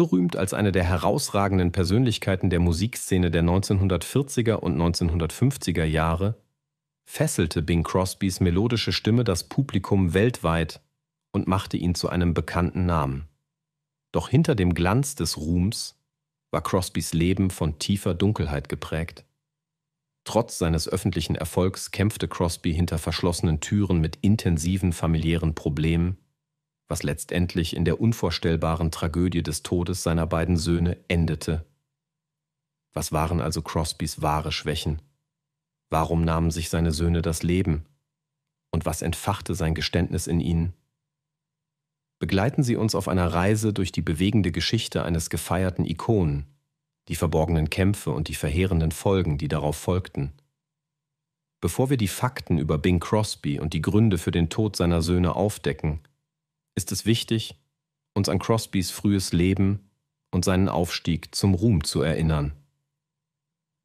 berühmt als eine der herausragenden Persönlichkeiten der Musikszene der 1940er und 1950er Jahre, fesselte Bing Crosbys melodische Stimme das Publikum weltweit und machte ihn zu einem bekannten Namen. Doch hinter dem Glanz des Ruhms war Crosbys Leben von tiefer Dunkelheit geprägt. Trotz seines öffentlichen Erfolgs kämpfte Crosby hinter verschlossenen Türen mit intensiven familiären Problemen was letztendlich in der unvorstellbaren Tragödie des Todes seiner beiden Söhne endete. Was waren also Crosbys wahre Schwächen? Warum nahmen sich seine Söhne das Leben? Und was entfachte sein Geständnis in ihnen? Begleiten Sie uns auf einer Reise durch die bewegende Geschichte eines gefeierten Ikonen, die verborgenen Kämpfe und die verheerenden Folgen, die darauf folgten. Bevor wir die Fakten über Bing Crosby und die Gründe für den Tod seiner Söhne aufdecken, ist es wichtig, uns an Crosbys frühes Leben und seinen Aufstieg zum Ruhm zu erinnern.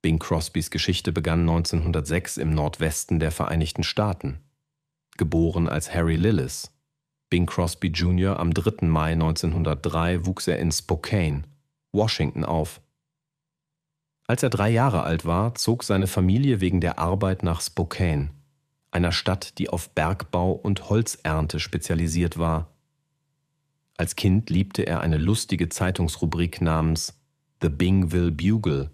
Bing Crosbys Geschichte begann 1906 im Nordwesten der Vereinigten Staaten. Geboren als Harry Lillis. Bing Crosby Jr. am 3. Mai 1903 wuchs er in Spokane, Washington auf. Als er drei Jahre alt war, zog seine Familie wegen der Arbeit nach Spokane, einer Stadt, die auf Bergbau und Holzernte spezialisiert war als Kind liebte er eine lustige Zeitungsrubrik namens The Bingville Bugle,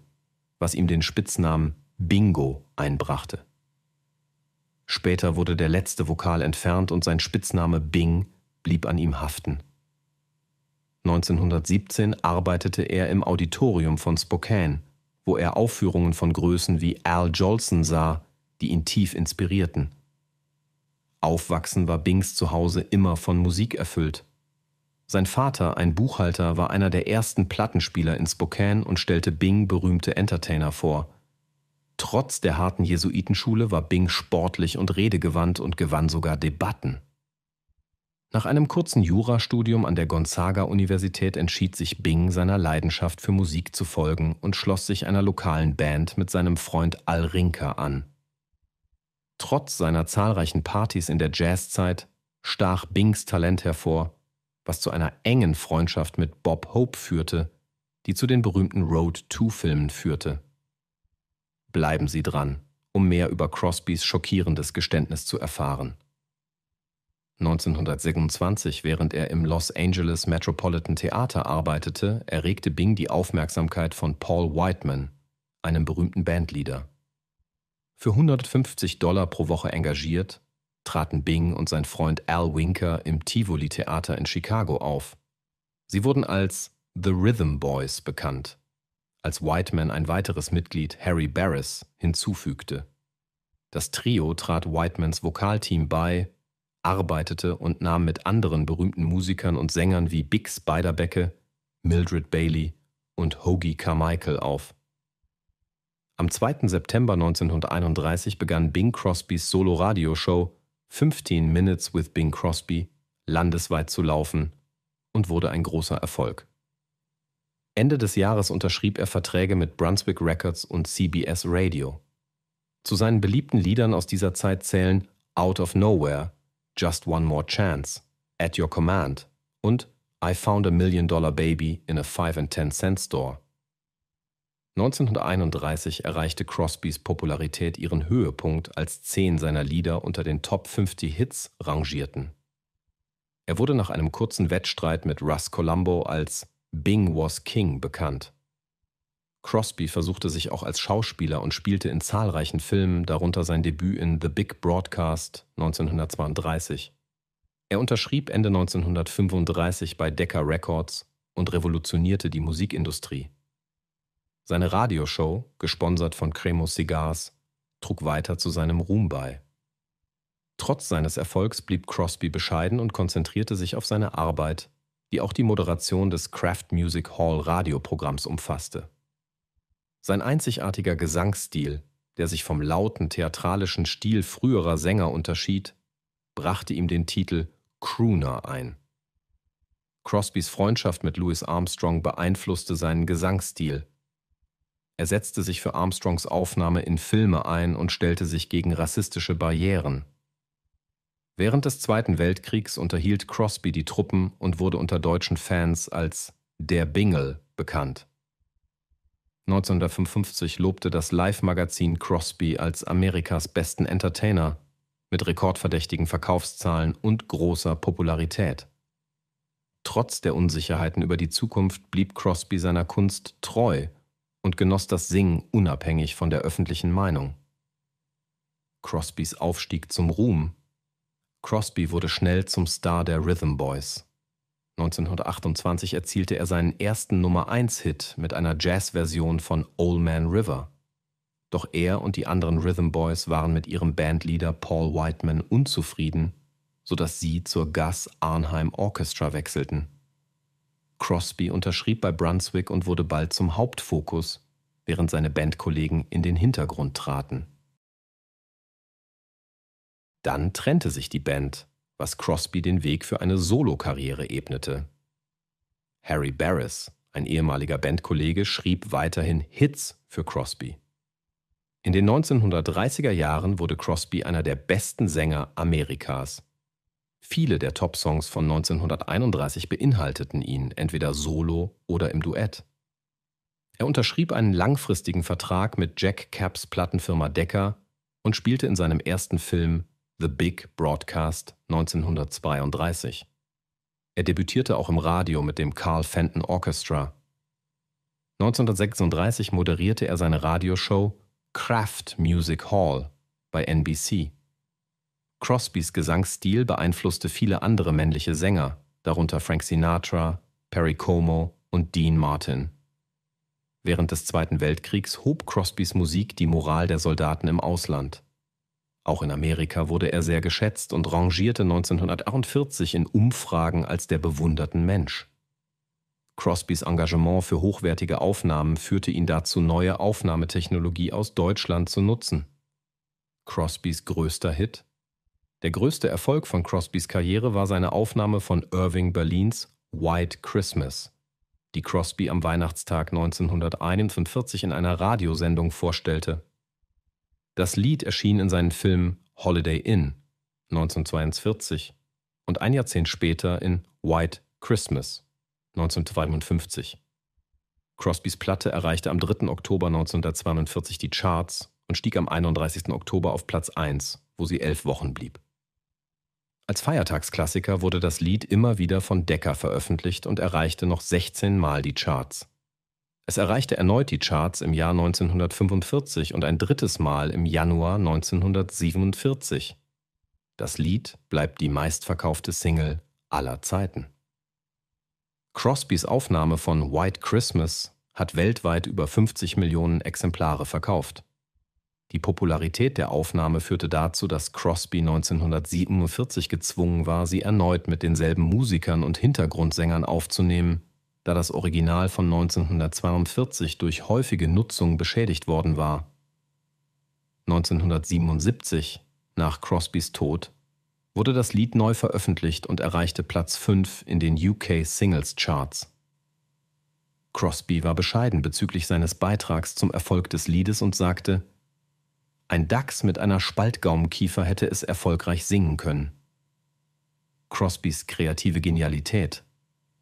was ihm den Spitznamen Bingo einbrachte. Später wurde der letzte Vokal entfernt und sein Spitzname Bing blieb an ihm haften. 1917 arbeitete er im Auditorium von Spokane, wo er Aufführungen von Größen wie Al Jolson sah, die ihn tief inspirierten. Aufwachsen war Bings zu Hause immer von Musik erfüllt. Sein Vater, ein Buchhalter, war einer der ersten Plattenspieler in Spokane und stellte Bing berühmte Entertainer vor. Trotz der harten Jesuitenschule war Bing sportlich und redegewandt und gewann sogar Debatten. Nach einem kurzen Jurastudium an der Gonzaga-Universität entschied sich Bing, seiner Leidenschaft für Musik zu folgen und schloss sich einer lokalen Band mit seinem Freund Al Rinker an. Trotz seiner zahlreichen Partys in der Jazzzeit stach Bings Talent hervor was zu einer engen Freundschaft mit Bob Hope führte, die zu den berühmten Road 2-Filmen führte. Bleiben Sie dran, um mehr über Crosbys schockierendes Geständnis zu erfahren. 1926, während er im Los Angeles Metropolitan Theater arbeitete, erregte Bing die Aufmerksamkeit von Paul Whiteman, einem berühmten Bandleader. Für 150 Dollar pro Woche engagiert, traten Bing und sein Freund Al Winker im Tivoli Theater in Chicago auf. Sie wurden als The Rhythm Boys bekannt, als Whiteman ein weiteres Mitglied, Harry Barris, hinzufügte. Das Trio trat Whitemans Vokalteam bei, arbeitete und nahm mit anderen berühmten Musikern und Sängern wie Big Spiderbecke, Mildred Bailey und Hoagie Carmichael auf. Am 2. September 1931 begann Bing Crosbys solo radio show 15 Minutes with Bing Crosby landesweit zu laufen und wurde ein großer Erfolg. Ende des Jahres unterschrieb er Verträge mit Brunswick Records und CBS Radio. Zu seinen beliebten Liedern aus dieser Zeit zählen Out of Nowhere, Just One More Chance, At Your Command und I Found a Million Dollar Baby in a Five and Ten Cent Store. 1931 erreichte Crosbys Popularität ihren Höhepunkt, als zehn seiner Lieder unter den Top 50 Hits rangierten. Er wurde nach einem kurzen Wettstreit mit Russ Colombo als Bing Was King bekannt. Crosby versuchte sich auch als Schauspieler und spielte in zahlreichen Filmen, darunter sein Debüt in The Big Broadcast 1932. Er unterschrieb Ende 1935 bei Decca Records und revolutionierte die Musikindustrie. Seine Radioshow, gesponsert von Cremos Cigars, trug weiter zu seinem Ruhm bei. Trotz seines Erfolgs blieb Crosby bescheiden und konzentrierte sich auf seine Arbeit, die auch die Moderation des Craft Music Hall Radioprogramms umfasste. Sein einzigartiger Gesangsstil, der sich vom lauten theatralischen Stil früherer Sänger unterschied, brachte ihm den Titel Crooner ein. Crosbys Freundschaft mit Louis Armstrong beeinflusste seinen Gesangsstil er setzte sich für Armstrongs Aufnahme in Filme ein und stellte sich gegen rassistische Barrieren. Während des Zweiten Weltkriegs unterhielt Crosby die Truppen und wurde unter deutschen Fans als der Bingel bekannt. 1955 lobte das Live-Magazin Crosby als Amerikas besten Entertainer mit rekordverdächtigen Verkaufszahlen und großer Popularität. Trotz der Unsicherheiten über die Zukunft blieb Crosby seiner Kunst treu und genoss das Singen unabhängig von der öffentlichen Meinung. Crosbys Aufstieg zum Ruhm. Crosby wurde schnell zum Star der Rhythm Boys. 1928 erzielte er seinen ersten Nummer 1-Hit mit einer Jazz-Version von Old Man River. Doch er und die anderen Rhythm Boys waren mit ihrem Bandleader Paul Whiteman unzufrieden, sodass sie zur Gus Arnheim Orchestra wechselten. Crosby unterschrieb bei Brunswick und wurde bald zum Hauptfokus, während seine Bandkollegen in den Hintergrund traten. Dann trennte sich die Band, was Crosby den Weg für eine Solokarriere ebnete. Harry Barris, ein ehemaliger Bandkollege, schrieb weiterhin Hits für Crosby. In den 1930er Jahren wurde Crosby einer der besten Sänger Amerikas. Viele der Top-Songs von 1931 beinhalteten ihn entweder solo oder im Duett. Er unterschrieb einen langfristigen Vertrag mit Jack Capps Plattenfirma Decker und spielte in seinem ersten Film The Big Broadcast 1932. Er debütierte auch im Radio mit dem Carl Fenton Orchestra. 1936 moderierte er seine Radioshow Kraft Music Hall bei NBC. Crosbys Gesangsstil beeinflusste viele andere männliche Sänger, darunter Frank Sinatra, Perry Como und Dean Martin. Während des Zweiten Weltkriegs hob Crosbys Musik die Moral der Soldaten im Ausland. Auch in Amerika wurde er sehr geschätzt und rangierte 1948 in Umfragen als der bewunderten Mensch. Crosbys Engagement für hochwertige Aufnahmen führte ihn dazu, neue Aufnahmetechnologie aus Deutschland zu nutzen. Crosbys größter Hit der größte Erfolg von Crosbys Karriere war seine Aufnahme von Irving Berlins White Christmas, die Crosby am Weihnachtstag 1941 in einer Radiosendung vorstellte. Das Lied erschien in seinen Filmen Holiday Inn 1942 und ein Jahrzehnt später in White Christmas 1952. Crosbys Platte erreichte am 3. Oktober 1942 die Charts und stieg am 31. Oktober auf Platz 1, wo sie elf Wochen blieb. Als Feiertagsklassiker wurde das Lied immer wieder von Decker veröffentlicht und erreichte noch 16 Mal die Charts. Es erreichte erneut die Charts im Jahr 1945 und ein drittes Mal im Januar 1947. Das Lied bleibt die meistverkaufte Single aller Zeiten. Crosbys Aufnahme von White Christmas hat weltweit über 50 Millionen Exemplare verkauft. Die Popularität der Aufnahme führte dazu, dass Crosby 1947 gezwungen war, sie erneut mit denselben Musikern und Hintergrundsängern aufzunehmen, da das Original von 1942 durch häufige Nutzung beschädigt worden war. 1977, nach Crosbys Tod, wurde das Lied neu veröffentlicht und erreichte Platz 5 in den UK Singles Charts. Crosby war bescheiden bezüglich seines Beitrags zum Erfolg des Liedes und sagte, ein Dachs mit einer Spaltgaumkiefer hätte es erfolgreich singen können. Crosbys kreative Genialität.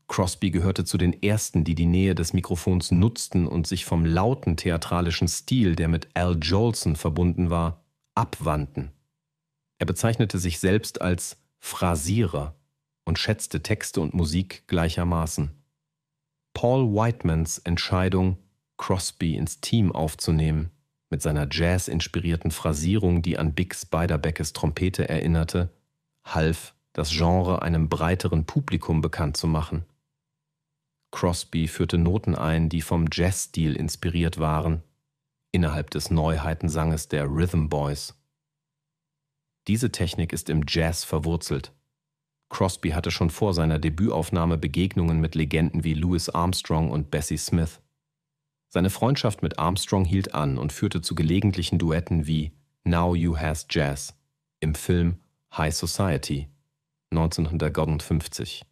Crosby gehörte zu den ersten, die die Nähe des Mikrofons nutzten und sich vom lauten theatralischen Stil, der mit Al Jolson verbunden war, abwandten. Er bezeichnete sich selbst als Phrasierer und schätzte Texte und Musik gleichermaßen. Paul Whitemans Entscheidung, Crosby ins Team aufzunehmen, mit seiner Jazz-inspirierten Phrasierung, die an Big Spiderbeckes Trompete erinnerte, half, das Genre einem breiteren Publikum bekannt zu machen. Crosby führte Noten ein, die vom Jazz-Stil inspiriert waren, innerhalb des Neuheitensanges der Rhythm Boys. Diese Technik ist im Jazz verwurzelt. Crosby hatte schon vor seiner Debütaufnahme Begegnungen mit Legenden wie Louis Armstrong und Bessie Smith. Seine Freundschaft mit Armstrong hielt an und führte zu gelegentlichen Duetten wie Now You Has Jazz im Film High Society 1950.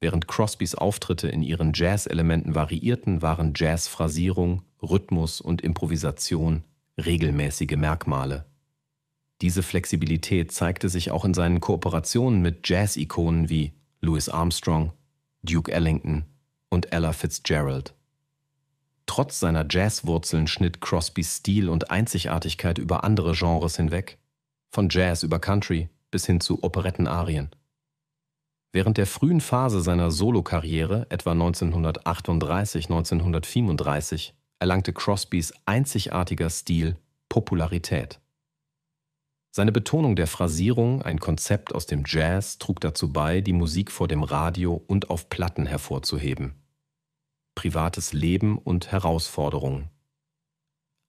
Während Crosbys Auftritte in ihren Jazz-Elementen variierten, waren Jazz-Phrasierung, Rhythmus und Improvisation regelmäßige Merkmale. Diese Flexibilität zeigte sich auch in seinen Kooperationen mit Jazz-Ikonen wie Louis Armstrong, Duke Ellington und Ella Fitzgerald. Trotz seiner Jazzwurzeln schnitt Crosbys Stil und Einzigartigkeit über andere Genres hinweg, von Jazz über Country bis hin zu Operettenarien. Während der frühen Phase seiner Solokarriere, etwa 1938-1935, erlangte Crosbys einzigartiger Stil Popularität. Seine Betonung der Phrasierung, ein Konzept aus dem Jazz, trug dazu bei, die Musik vor dem Radio und auf Platten hervorzuheben privates Leben und Herausforderungen.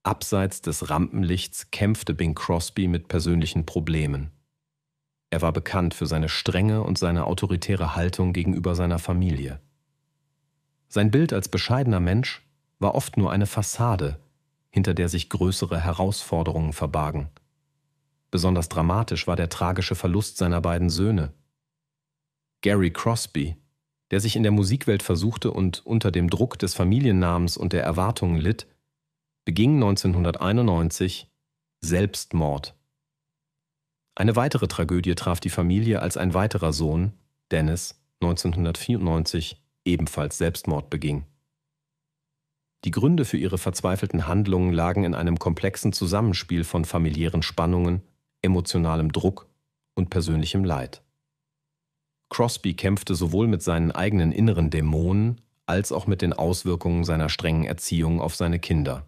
Abseits des Rampenlichts kämpfte Bing Crosby mit persönlichen Problemen. Er war bekannt für seine strenge und seine autoritäre Haltung gegenüber seiner Familie. Sein Bild als bescheidener Mensch war oft nur eine Fassade, hinter der sich größere Herausforderungen verbargen. Besonders dramatisch war der tragische Verlust seiner beiden Söhne. Gary Crosby, der sich in der Musikwelt versuchte und unter dem Druck des Familiennamens und der Erwartungen litt, beging 1991 Selbstmord. Eine weitere Tragödie traf die Familie, als ein weiterer Sohn, Dennis, 1994 ebenfalls Selbstmord beging. Die Gründe für ihre verzweifelten Handlungen lagen in einem komplexen Zusammenspiel von familiären Spannungen, emotionalem Druck und persönlichem Leid. Crosby kämpfte sowohl mit seinen eigenen inneren Dämonen als auch mit den Auswirkungen seiner strengen Erziehung auf seine Kinder.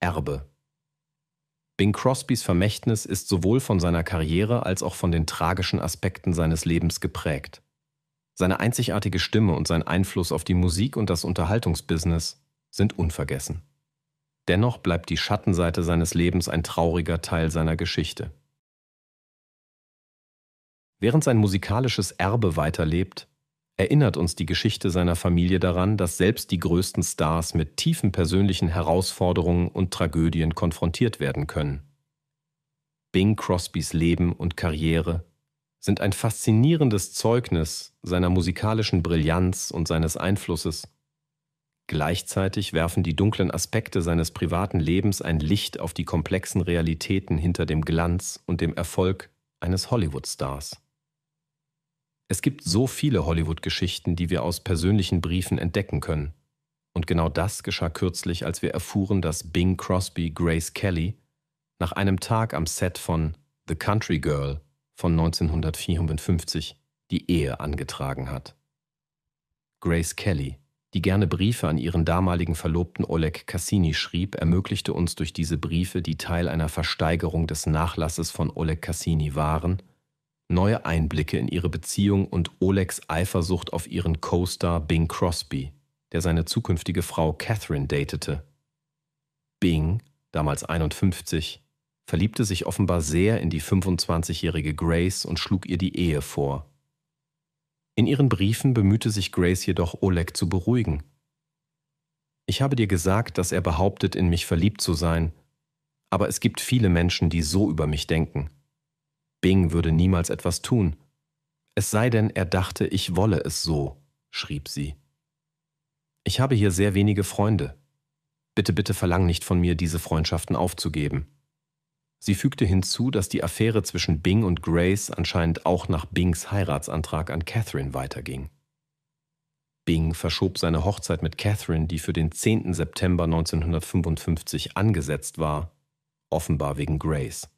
Erbe Bing Crosbys Vermächtnis ist sowohl von seiner Karriere als auch von den tragischen Aspekten seines Lebens geprägt. Seine einzigartige Stimme und sein Einfluss auf die Musik und das Unterhaltungsbusiness sind unvergessen. Dennoch bleibt die Schattenseite seines Lebens ein trauriger Teil seiner Geschichte. Während sein musikalisches Erbe weiterlebt, erinnert uns die Geschichte seiner Familie daran, dass selbst die größten Stars mit tiefen persönlichen Herausforderungen und Tragödien konfrontiert werden können. Bing Crosbys Leben und Karriere sind ein faszinierendes Zeugnis seiner musikalischen Brillanz und seines Einflusses. Gleichzeitig werfen die dunklen Aspekte seines privaten Lebens ein Licht auf die komplexen Realitäten hinter dem Glanz und dem Erfolg eines Hollywood-Stars. Es gibt so viele Hollywood-Geschichten, die wir aus persönlichen Briefen entdecken können. Und genau das geschah kürzlich, als wir erfuhren, dass Bing Crosby Grace Kelly nach einem Tag am Set von The Country Girl von 1954 die Ehe angetragen hat. Grace Kelly, die gerne Briefe an ihren damaligen Verlobten Oleg Cassini schrieb, ermöglichte uns durch diese Briefe, die Teil einer Versteigerung des Nachlasses von Oleg Cassini waren, neue Einblicke in ihre Beziehung und Olegs Eifersucht auf ihren Co-Star Bing Crosby, der seine zukünftige Frau Catherine datete. Bing, damals 51, verliebte sich offenbar sehr in die 25-jährige Grace und schlug ihr die Ehe vor. In ihren Briefen bemühte sich Grace jedoch, Oleg zu beruhigen. Ich habe dir gesagt, dass er behauptet, in mich verliebt zu sein, aber es gibt viele Menschen, die so über mich denken. Bing würde niemals etwas tun. Es sei denn, er dachte, ich wolle es so, schrieb sie. Ich habe hier sehr wenige Freunde. Bitte, bitte verlang nicht von mir, diese Freundschaften aufzugeben. Sie fügte hinzu, dass die Affäre zwischen Bing und Grace anscheinend auch nach Bings Heiratsantrag an Catherine weiterging. Bing verschob seine Hochzeit mit Catherine, die für den 10. September 1955 angesetzt war, offenbar wegen Grace.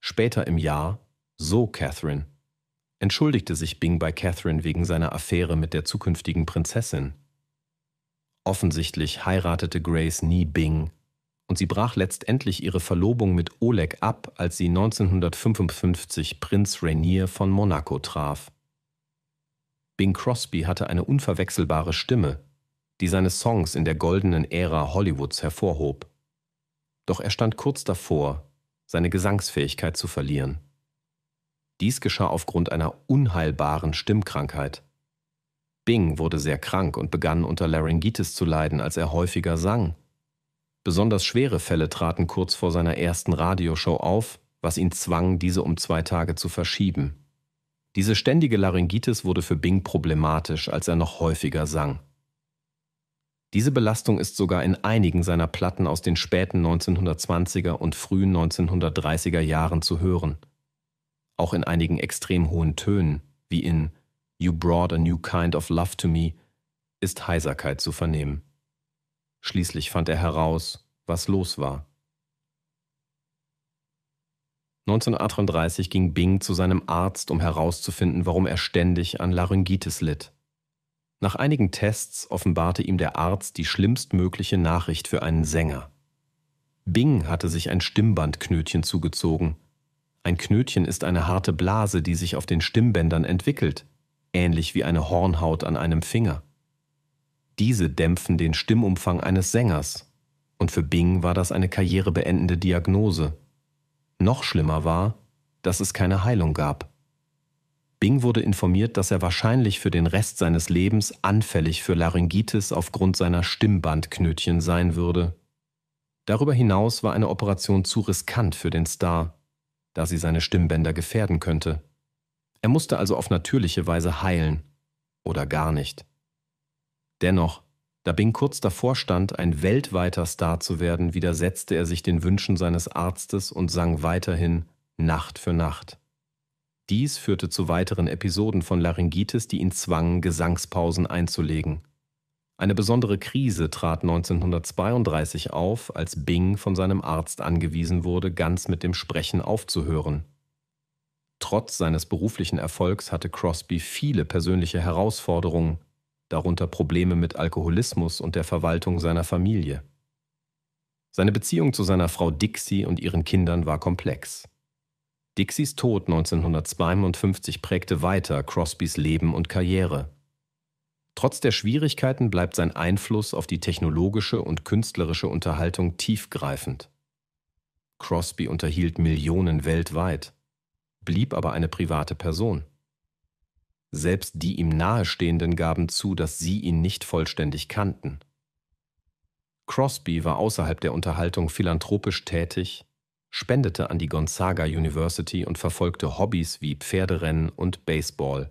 Später im Jahr, so Catherine, entschuldigte sich Bing bei Catherine wegen seiner Affäre mit der zukünftigen Prinzessin. Offensichtlich heiratete Grace nie Bing und sie brach letztendlich ihre Verlobung mit Oleg ab, als sie 1955 Prinz Rainier von Monaco traf. Bing Crosby hatte eine unverwechselbare Stimme, die seine Songs in der goldenen Ära Hollywoods hervorhob. Doch er stand kurz davor, seine Gesangsfähigkeit zu verlieren. Dies geschah aufgrund einer unheilbaren Stimmkrankheit. Bing wurde sehr krank und begann unter Laryngitis zu leiden, als er häufiger sang. Besonders schwere Fälle traten kurz vor seiner ersten Radioshow auf, was ihn zwang, diese um zwei Tage zu verschieben. Diese ständige Laryngitis wurde für Bing problematisch, als er noch häufiger sang. Diese Belastung ist sogar in einigen seiner Platten aus den späten 1920er und frühen 1930er Jahren zu hören. Auch in einigen extrem hohen Tönen, wie in You Brought a New Kind of Love to Me, ist Heiserkeit zu vernehmen. Schließlich fand er heraus, was los war. 1938 ging Bing zu seinem Arzt, um herauszufinden, warum er ständig an Laryngitis litt. Nach einigen Tests offenbarte ihm der Arzt die schlimmstmögliche Nachricht für einen Sänger. Bing hatte sich ein Stimmbandknötchen zugezogen. Ein Knötchen ist eine harte Blase, die sich auf den Stimmbändern entwickelt, ähnlich wie eine Hornhaut an einem Finger. Diese dämpfen den Stimmumfang eines Sängers, und für Bing war das eine karrierebeendende Diagnose. Noch schlimmer war, dass es keine Heilung gab. Bing wurde informiert, dass er wahrscheinlich für den Rest seines Lebens anfällig für Laryngitis aufgrund seiner Stimmbandknötchen sein würde. Darüber hinaus war eine Operation zu riskant für den Star, da sie seine Stimmbänder gefährden könnte. Er musste also auf natürliche Weise heilen oder gar nicht. Dennoch, da Bing kurz davor stand, ein weltweiter Star zu werden, widersetzte er sich den Wünschen seines Arztes und sang weiterhin Nacht für Nacht. Dies führte zu weiteren Episoden von Laryngitis, die ihn zwangen, Gesangspausen einzulegen. Eine besondere Krise trat 1932 auf, als Bing von seinem Arzt angewiesen wurde, ganz mit dem Sprechen aufzuhören. Trotz seines beruflichen Erfolgs hatte Crosby viele persönliche Herausforderungen, darunter Probleme mit Alkoholismus und der Verwaltung seiner Familie. Seine Beziehung zu seiner Frau Dixie und ihren Kindern war komplex. Dixies Tod 1952 prägte weiter Crosbys Leben und Karriere. Trotz der Schwierigkeiten bleibt sein Einfluss auf die technologische und künstlerische Unterhaltung tiefgreifend. Crosby unterhielt Millionen weltweit, blieb aber eine private Person. Selbst die ihm nahestehenden gaben zu, dass sie ihn nicht vollständig kannten. Crosby war außerhalb der Unterhaltung philanthropisch tätig, spendete an die Gonzaga University und verfolgte Hobbys wie Pferderennen und Baseball.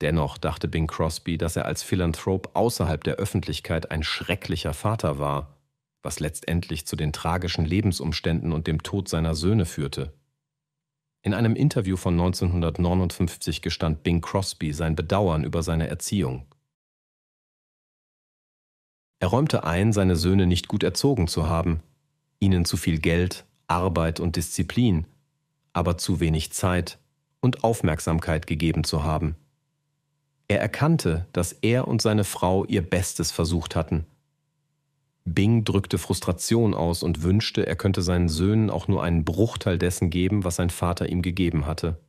Dennoch dachte Bing Crosby, dass er als Philanthrop außerhalb der Öffentlichkeit ein schrecklicher Vater war, was letztendlich zu den tragischen Lebensumständen und dem Tod seiner Söhne führte. In einem Interview von 1959 gestand Bing Crosby sein Bedauern über seine Erziehung. Er räumte ein, seine Söhne nicht gut erzogen zu haben, ihnen zu viel Geld, Arbeit und Disziplin, aber zu wenig Zeit und Aufmerksamkeit gegeben zu haben. Er erkannte, dass er und seine Frau ihr Bestes versucht hatten. Bing drückte Frustration aus und wünschte, er könnte seinen Söhnen auch nur einen Bruchteil dessen geben, was sein Vater ihm gegeben hatte.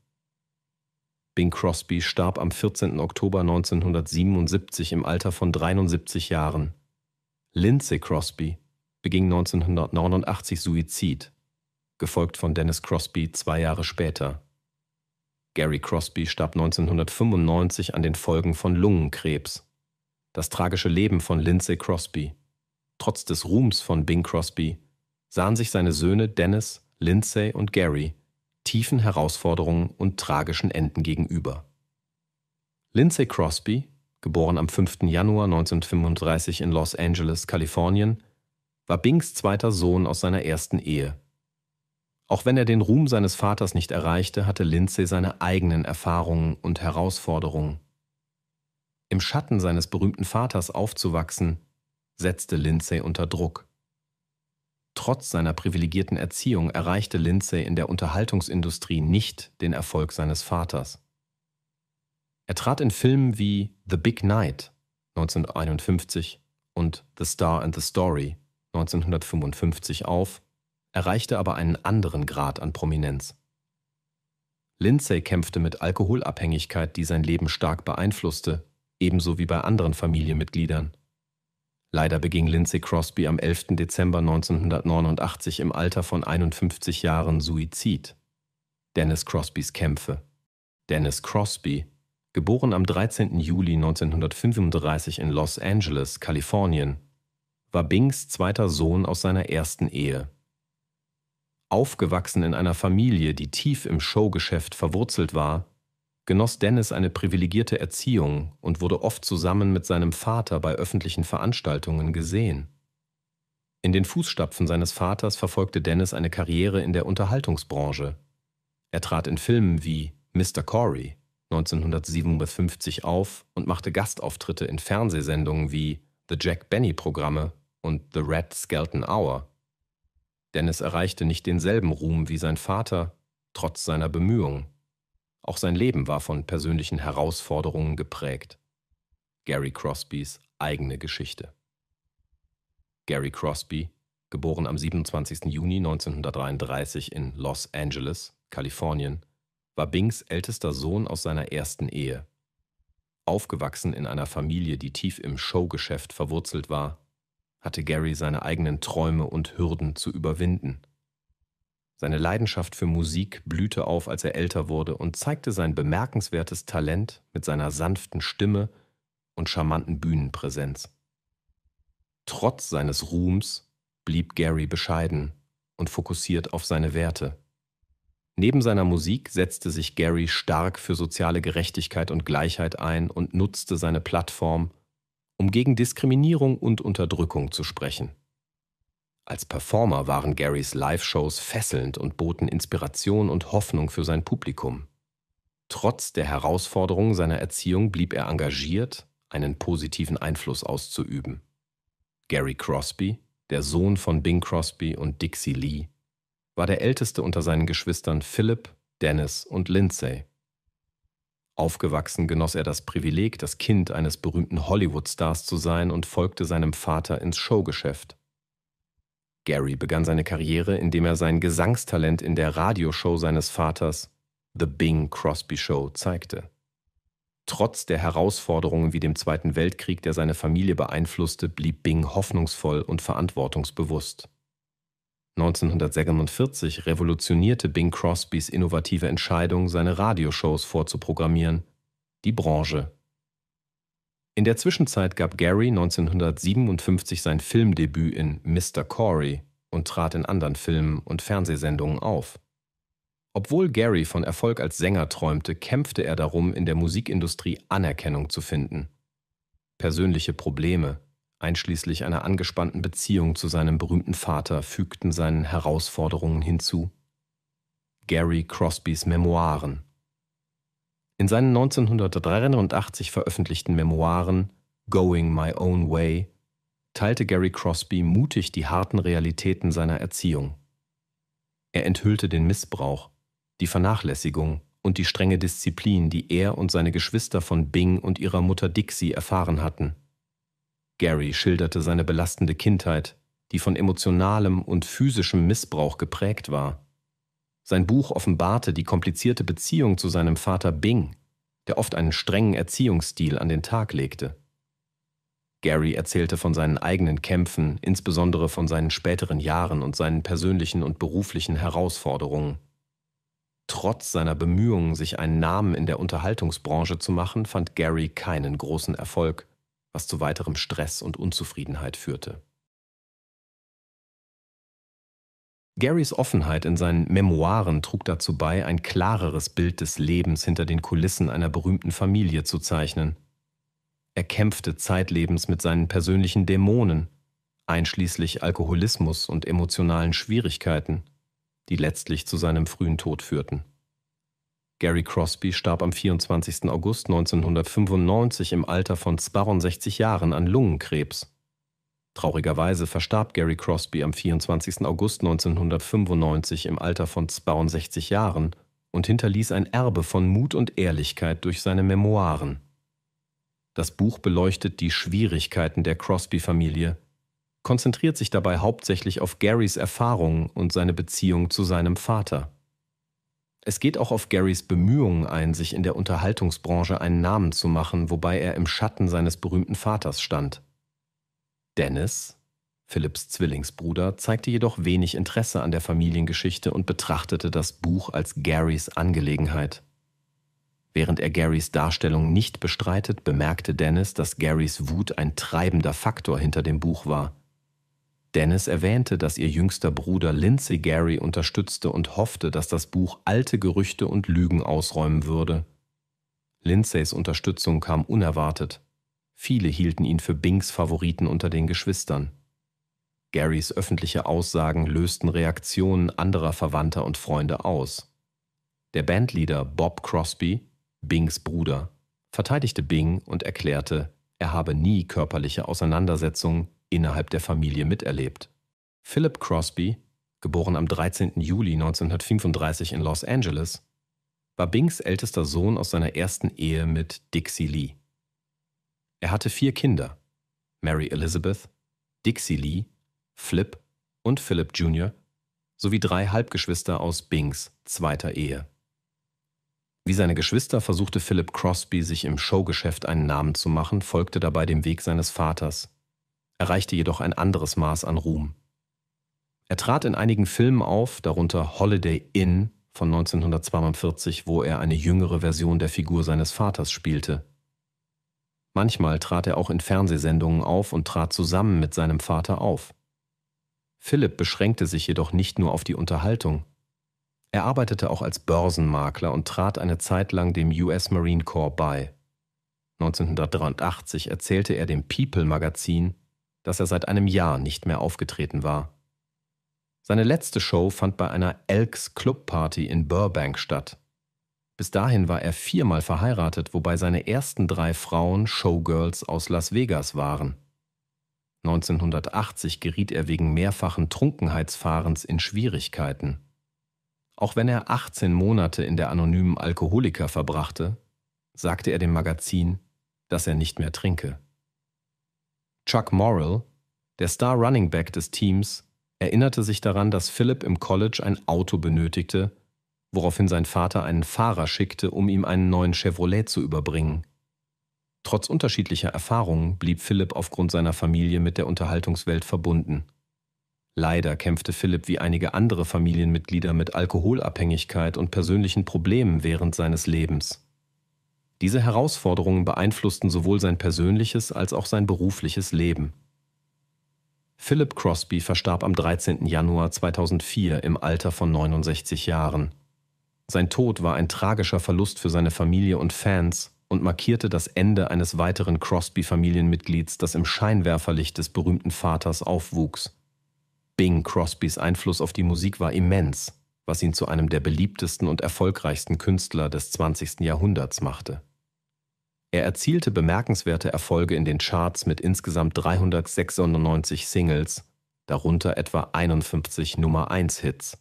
Bing Crosby starb am 14. Oktober 1977 im Alter von 73 Jahren. Lindsay Crosby beging 1989 Suizid gefolgt von Dennis Crosby zwei Jahre später. Gary Crosby starb 1995 an den Folgen von Lungenkrebs. Das tragische Leben von Lindsay Crosby. Trotz des Ruhms von Bing Crosby sahen sich seine Söhne Dennis, Lindsay und Gary tiefen Herausforderungen und tragischen Enden gegenüber. Lindsay Crosby, geboren am 5. Januar 1935 in Los Angeles, Kalifornien, war Bings zweiter Sohn aus seiner ersten Ehe auch wenn er den Ruhm seines Vaters nicht erreichte, hatte Lindsay seine eigenen Erfahrungen und Herausforderungen. Im Schatten seines berühmten Vaters aufzuwachsen, setzte Lindsay unter Druck. Trotz seiner privilegierten Erziehung erreichte Lindsay in der Unterhaltungsindustrie nicht den Erfolg seines Vaters. Er trat in Filmen wie The Big Night 1951 und The Star and the Story 1955 auf erreichte aber einen anderen Grad an Prominenz. Lindsay kämpfte mit Alkoholabhängigkeit, die sein Leben stark beeinflusste, ebenso wie bei anderen Familienmitgliedern. Leider beging Lindsay Crosby am 11. Dezember 1989 im Alter von 51 Jahren Suizid. Dennis Crosbys Kämpfe. Dennis Crosby, geboren am 13. Juli 1935 in Los Angeles, Kalifornien, war Bings zweiter Sohn aus seiner ersten Ehe. Aufgewachsen in einer Familie, die tief im Showgeschäft verwurzelt war, genoss Dennis eine privilegierte Erziehung und wurde oft zusammen mit seinem Vater bei öffentlichen Veranstaltungen gesehen. In den Fußstapfen seines Vaters verfolgte Dennis eine Karriere in der Unterhaltungsbranche. Er trat in Filmen wie Mr. Corey 1957 auf und machte Gastauftritte in Fernsehsendungen wie The Jack Benny Programme und The Red Skelton Hour denn es erreichte nicht denselben Ruhm wie sein Vater, trotz seiner Bemühungen. Auch sein Leben war von persönlichen Herausforderungen geprägt. Gary Crosbys eigene Geschichte. Gary Crosby, geboren am 27. Juni 1933 in Los Angeles, Kalifornien, war Bings ältester Sohn aus seiner ersten Ehe. Aufgewachsen in einer Familie, die tief im Showgeschäft verwurzelt war, hatte Gary seine eigenen Träume und Hürden zu überwinden. Seine Leidenschaft für Musik blühte auf, als er älter wurde und zeigte sein bemerkenswertes Talent mit seiner sanften Stimme und charmanten Bühnenpräsenz. Trotz seines Ruhms blieb Gary bescheiden und fokussiert auf seine Werte. Neben seiner Musik setzte sich Gary stark für soziale Gerechtigkeit und Gleichheit ein und nutzte seine Plattform, um gegen Diskriminierung und Unterdrückung zu sprechen. Als Performer waren Garys Live-Shows fesselnd und boten Inspiration und Hoffnung für sein Publikum. Trotz der Herausforderungen seiner Erziehung blieb er engagiert, einen positiven Einfluss auszuüben. Gary Crosby, der Sohn von Bing Crosby und Dixie Lee, war der älteste unter seinen Geschwistern Philip, Dennis und Lindsay. Aufgewachsen genoss er das Privileg, das Kind eines berühmten Hollywood-Stars zu sein und folgte seinem Vater ins Showgeschäft. Gary begann seine Karriere, indem er sein Gesangstalent in der Radioshow seines Vaters The Bing Crosby Show zeigte. Trotz der Herausforderungen wie dem Zweiten Weltkrieg, der seine Familie beeinflusste, blieb Bing hoffnungsvoll und verantwortungsbewusst. 1946 revolutionierte Bing Crosbys innovative Entscheidung, seine Radioshows vorzuprogrammieren, die Branche. In der Zwischenzeit gab Gary 1957 sein Filmdebüt in Mr. Corey und trat in anderen Filmen und Fernsehsendungen auf. Obwohl Gary von Erfolg als Sänger träumte, kämpfte er darum, in der Musikindustrie Anerkennung zu finden. Persönliche Probleme, einschließlich einer angespannten Beziehung zu seinem berühmten Vater, fügten seinen Herausforderungen hinzu. Gary Crosbys Memoiren. In seinen 1983 veröffentlichten Memoiren Going My Own Way teilte Gary Crosby mutig die harten Realitäten seiner Erziehung. Er enthüllte den Missbrauch, die Vernachlässigung und die strenge Disziplin, die er und seine Geschwister von Bing und ihrer Mutter Dixie erfahren hatten. Gary schilderte seine belastende Kindheit, die von emotionalem und physischem Missbrauch geprägt war. Sein Buch offenbarte die komplizierte Beziehung zu seinem Vater Bing, der oft einen strengen Erziehungsstil an den Tag legte. Gary erzählte von seinen eigenen Kämpfen, insbesondere von seinen späteren Jahren und seinen persönlichen und beruflichen Herausforderungen. Trotz seiner Bemühungen, sich einen Namen in der Unterhaltungsbranche zu machen, fand Gary keinen großen Erfolg was zu weiterem Stress und Unzufriedenheit führte. Garys Offenheit in seinen Memoiren trug dazu bei, ein klareres Bild des Lebens hinter den Kulissen einer berühmten Familie zu zeichnen. Er kämpfte zeitlebens mit seinen persönlichen Dämonen, einschließlich Alkoholismus und emotionalen Schwierigkeiten, die letztlich zu seinem frühen Tod führten. Gary Crosby starb am 24. August 1995 im Alter von 62 Jahren an Lungenkrebs. Traurigerweise verstarb Gary Crosby am 24. August 1995 im Alter von 62 Jahren und hinterließ ein Erbe von Mut und Ehrlichkeit durch seine Memoiren. Das Buch beleuchtet die Schwierigkeiten der Crosby-Familie, konzentriert sich dabei hauptsächlich auf Garys Erfahrungen und seine Beziehung zu seinem Vater. Es geht auch auf Garys Bemühungen ein, sich in der Unterhaltungsbranche einen Namen zu machen, wobei er im Schatten seines berühmten Vaters stand. Dennis, Philipps Zwillingsbruder, zeigte jedoch wenig Interesse an der Familiengeschichte und betrachtete das Buch als Garys Angelegenheit. Während er Garys Darstellung nicht bestreitet, bemerkte Dennis, dass Garys Wut ein treibender Faktor hinter dem Buch war. Dennis erwähnte, dass ihr jüngster Bruder Lindsay Gary unterstützte und hoffte, dass das Buch alte Gerüchte und Lügen ausräumen würde. Lindsays Unterstützung kam unerwartet. Viele hielten ihn für Bings Favoriten unter den Geschwistern. Garys öffentliche Aussagen lösten Reaktionen anderer Verwandter und Freunde aus. Der Bandleader Bob Crosby, Bings Bruder, verteidigte Bing und erklärte, er habe nie körperliche Auseinandersetzungen innerhalb der Familie miterlebt. Philip Crosby, geboren am 13. Juli 1935 in Los Angeles, war Bings ältester Sohn aus seiner ersten Ehe mit Dixie Lee. Er hatte vier Kinder, Mary Elizabeth, Dixie Lee, Flip und Philip Jr., sowie drei Halbgeschwister aus Bings zweiter Ehe. Wie seine Geschwister versuchte Philip Crosby, sich im Showgeschäft einen Namen zu machen, folgte dabei dem Weg seines Vaters, erreichte jedoch ein anderes Maß an Ruhm. Er trat in einigen Filmen auf, darunter Holiday Inn von 1942, wo er eine jüngere Version der Figur seines Vaters spielte. Manchmal trat er auch in Fernsehsendungen auf und trat zusammen mit seinem Vater auf. Philipp beschränkte sich jedoch nicht nur auf die Unterhaltung. Er arbeitete auch als Börsenmakler und trat eine Zeit lang dem US Marine Corps bei. 1983 erzählte er dem People Magazin, dass er seit einem Jahr nicht mehr aufgetreten war. Seine letzte Show fand bei einer Elks Club Party in Burbank statt. Bis dahin war er viermal verheiratet, wobei seine ersten drei Frauen Showgirls aus Las Vegas waren. 1980 geriet er wegen mehrfachen Trunkenheitsfahrens in Schwierigkeiten. Auch wenn er 18 Monate in der anonymen Alkoholiker verbrachte, sagte er dem Magazin, dass er nicht mehr trinke. Chuck Morrill, der Star-Running-Back des Teams, erinnerte sich daran, dass Philip im College ein Auto benötigte, woraufhin sein Vater einen Fahrer schickte, um ihm einen neuen Chevrolet zu überbringen. Trotz unterschiedlicher Erfahrungen blieb Philipp aufgrund seiner Familie mit der Unterhaltungswelt verbunden. Leider kämpfte Philipp wie einige andere Familienmitglieder mit Alkoholabhängigkeit und persönlichen Problemen während seines Lebens. Diese Herausforderungen beeinflussten sowohl sein persönliches als auch sein berufliches Leben. Philip Crosby verstarb am 13. Januar 2004 im Alter von 69 Jahren. Sein Tod war ein tragischer Verlust für seine Familie und Fans und markierte das Ende eines weiteren Crosby-Familienmitglieds, das im Scheinwerferlicht des berühmten Vaters aufwuchs. Bing Crosbys Einfluss auf die Musik war immens, was ihn zu einem der beliebtesten und erfolgreichsten Künstler des 20. Jahrhunderts machte. Er erzielte bemerkenswerte Erfolge in den Charts mit insgesamt 396 Singles, darunter etwa 51 Nummer-1-Hits.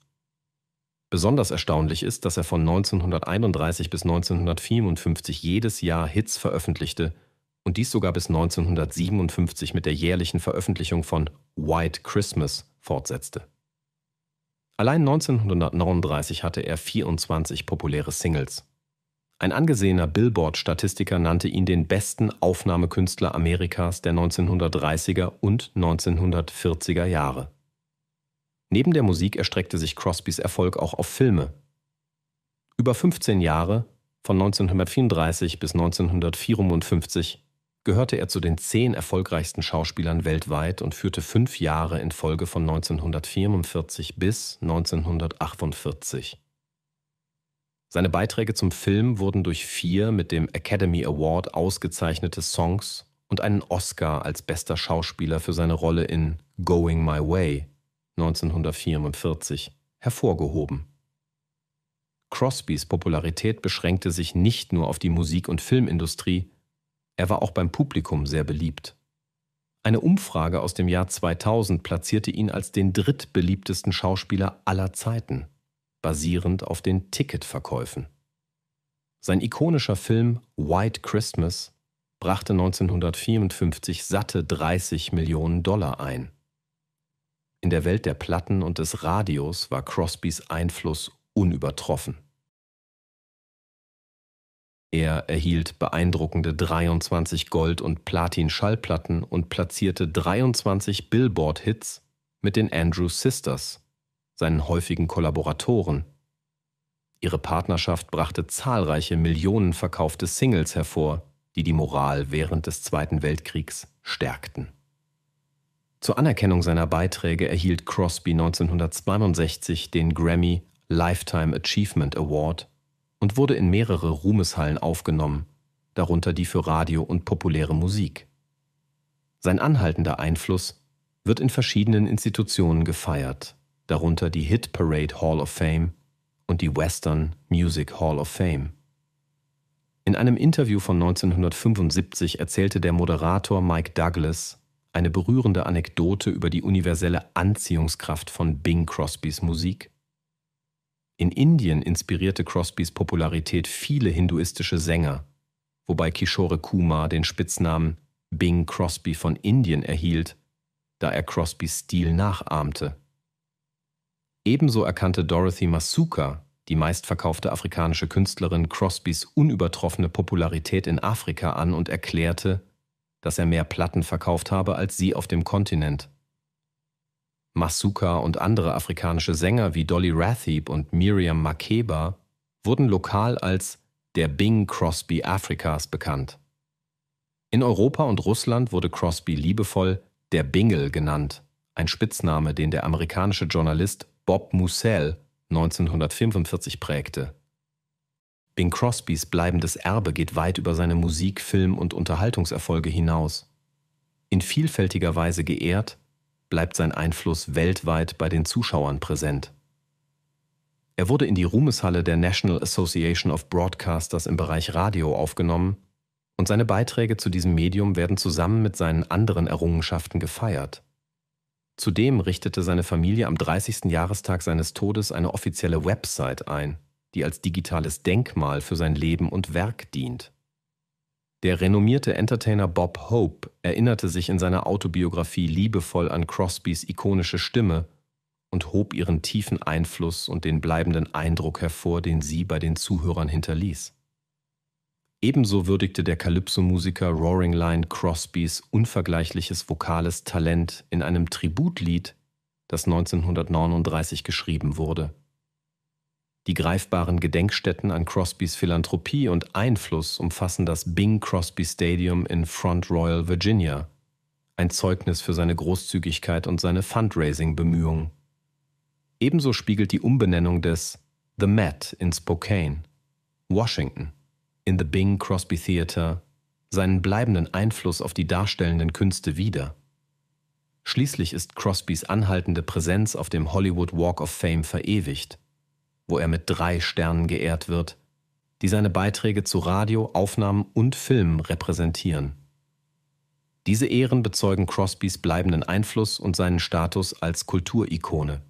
Besonders erstaunlich ist, dass er von 1931 bis 1954 jedes Jahr Hits veröffentlichte und dies sogar bis 1957 mit der jährlichen Veröffentlichung von White Christmas fortsetzte. Allein 1939 hatte er 24 populäre Singles. Ein angesehener Billboard-Statistiker nannte ihn den besten Aufnahmekünstler Amerikas der 1930er und 1940er Jahre. Neben der Musik erstreckte sich Crosbys Erfolg auch auf Filme. Über 15 Jahre, von 1934 bis 1954, gehörte er zu den zehn erfolgreichsten Schauspielern weltweit und führte fünf Jahre in Folge von 1944 bis 1948. Seine Beiträge zum Film wurden durch vier mit dem Academy Award ausgezeichnete Songs und einen Oscar als bester Schauspieler für seine Rolle in Going My Way 1944 hervorgehoben. Crosbys Popularität beschränkte sich nicht nur auf die Musik- und Filmindustrie, er war auch beim Publikum sehr beliebt. Eine Umfrage aus dem Jahr 2000 platzierte ihn als den drittbeliebtesten Schauspieler aller Zeiten basierend auf den Ticketverkäufen. Sein ikonischer Film White Christmas brachte 1954 satte 30 Millionen Dollar ein. In der Welt der Platten und des Radios war Crosbys Einfluss unübertroffen. Er erhielt beeindruckende 23 Gold- und Platin-Schallplatten und platzierte 23 Billboard-Hits mit den Andrews Sisters, seinen häufigen Kollaboratoren. Ihre Partnerschaft brachte zahlreiche Millionen verkaufte Singles hervor, die die Moral während des Zweiten Weltkriegs stärkten. Zur Anerkennung seiner Beiträge erhielt Crosby 1962 den Grammy Lifetime Achievement Award und wurde in mehrere Ruhmeshallen aufgenommen, darunter die für Radio und populäre Musik. Sein anhaltender Einfluss wird in verschiedenen Institutionen gefeiert darunter die Hit Parade Hall of Fame und die Western Music Hall of Fame. In einem Interview von 1975 erzählte der Moderator Mike Douglas eine berührende Anekdote über die universelle Anziehungskraft von Bing Crosbys Musik. In Indien inspirierte Crosbys Popularität viele hinduistische Sänger, wobei Kishore Kumar den Spitznamen Bing Crosby von Indien erhielt, da er Crosbys Stil nachahmte. Ebenso erkannte Dorothy Masuka, die meistverkaufte afrikanische Künstlerin, Crosbys unübertroffene Popularität in Afrika an und erklärte, dass er mehr Platten verkauft habe als sie auf dem Kontinent. Masuka und andere afrikanische Sänger wie Dolly Rathib und Miriam Makeba wurden lokal als der Bing Crosby Afrikas bekannt. In Europa und Russland wurde Crosby liebevoll der Bingel genannt, ein Spitzname, den der amerikanische Journalist Bob Mussel 1945 prägte. Bing Crosbys bleibendes Erbe geht weit über seine Musik-, Film- und Unterhaltungserfolge hinaus. In vielfältiger Weise geehrt, bleibt sein Einfluss weltweit bei den Zuschauern präsent. Er wurde in die Ruhmeshalle der National Association of Broadcasters im Bereich Radio aufgenommen und seine Beiträge zu diesem Medium werden zusammen mit seinen anderen Errungenschaften gefeiert. Zudem richtete seine Familie am 30. Jahrestag seines Todes eine offizielle Website ein, die als digitales Denkmal für sein Leben und Werk dient. Der renommierte Entertainer Bob Hope erinnerte sich in seiner Autobiografie liebevoll an Crosbys ikonische Stimme und hob ihren tiefen Einfluss und den bleibenden Eindruck hervor, den sie bei den Zuhörern hinterließ. Ebenso würdigte der Calypso-Musiker Roaring Line Crosbys unvergleichliches vokales Talent in einem Tributlied, das 1939 geschrieben wurde. Die greifbaren Gedenkstätten an Crosbys Philanthropie und Einfluss umfassen das Bing Crosby Stadium in Front Royal, Virginia, ein Zeugnis für seine Großzügigkeit und seine Fundraising-Bemühungen. Ebenso spiegelt die Umbenennung des The Met in Spokane, Washington, in The Bing Crosby Theater seinen bleibenden Einfluss auf die darstellenden Künste wieder. Schließlich ist Crosbys anhaltende Präsenz auf dem Hollywood Walk of Fame verewigt, wo er mit drei Sternen geehrt wird, die seine Beiträge zu Radio, Aufnahmen und Filmen repräsentieren. Diese Ehren bezeugen Crosbys bleibenden Einfluss und seinen Status als Kulturikone.